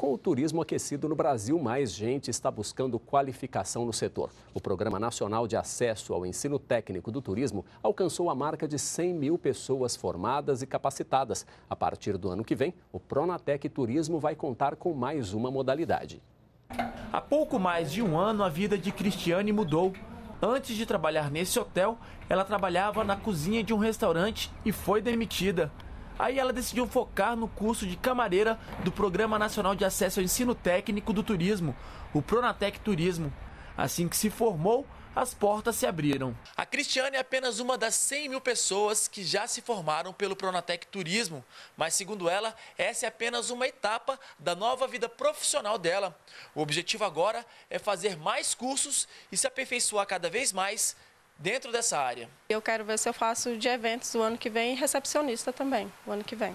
Com o turismo aquecido no Brasil, mais gente está buscando qualificação no setor. O Programa Nacional de Acesso ao Ensino Técnico do Turismo alcançou a marca de 100 mil pessoas formadas e capacitadas. A partir do ano que vem, o Pronatec Turismo vai contar com mais uma modalidade. Há pouco mais de um ano, a vida de Cristiane mudou. Antes de trabalhar nesse hotel, ela trabalhava na cozinha de um restaurante e foi demitida. Aí ela decidiu focar no curso de camareira do Programa Nacional de Acesso ao Ensino Técnico do Turismo, o Pronatec Turismo. Assim que se formou, as portas se abriram. A Cristiane é apenas uma das 100 mil pessoas que já se formaram pelo Pronatec Turismo, mas segundo ela, essa é apenas uma etapa da nova vida profissional dela. O objetivo agora é fazer mais cursos e se aperfeiçoar cada vez mais dentro dessa área. Eu quero ver se eu faço de eventos o ano que vem e recepcionista também, o ano que vem.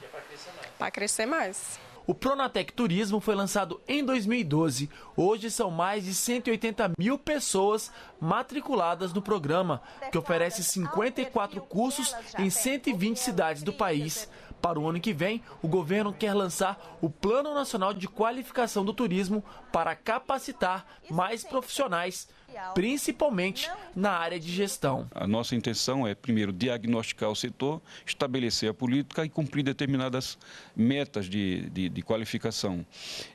Que é para crescer mais. Para crescer mais. O Pronatec Turismo foi lançado em 2012. Hoje são mais de 180 mil pessoas matriculadas no programa, que oferece 54 cursos em 120 cidades do país. Para o ano que vem, o governo quer lançar o Plano Nacional de Qualificação do Turismo para capacitar mais profissionais, principalmente na área de gestão. A nossa intenção é, primeiro, diagnosticar o setor, estabelecer a política e cumprir determinadas metas de, de, de qualificação,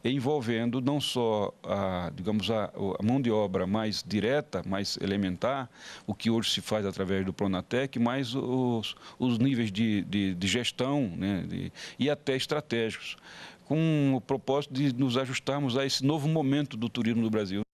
envolvendo não só, a, digamos, a, a mão de obra mais direta, mais elementar, o que hoje se faz através do Pronatec, mas os, os níveis de, de, de gestão né, de, e até estratégicos, com o propósito de nos ajustarmos a esse novo momento do turismo no Brasil.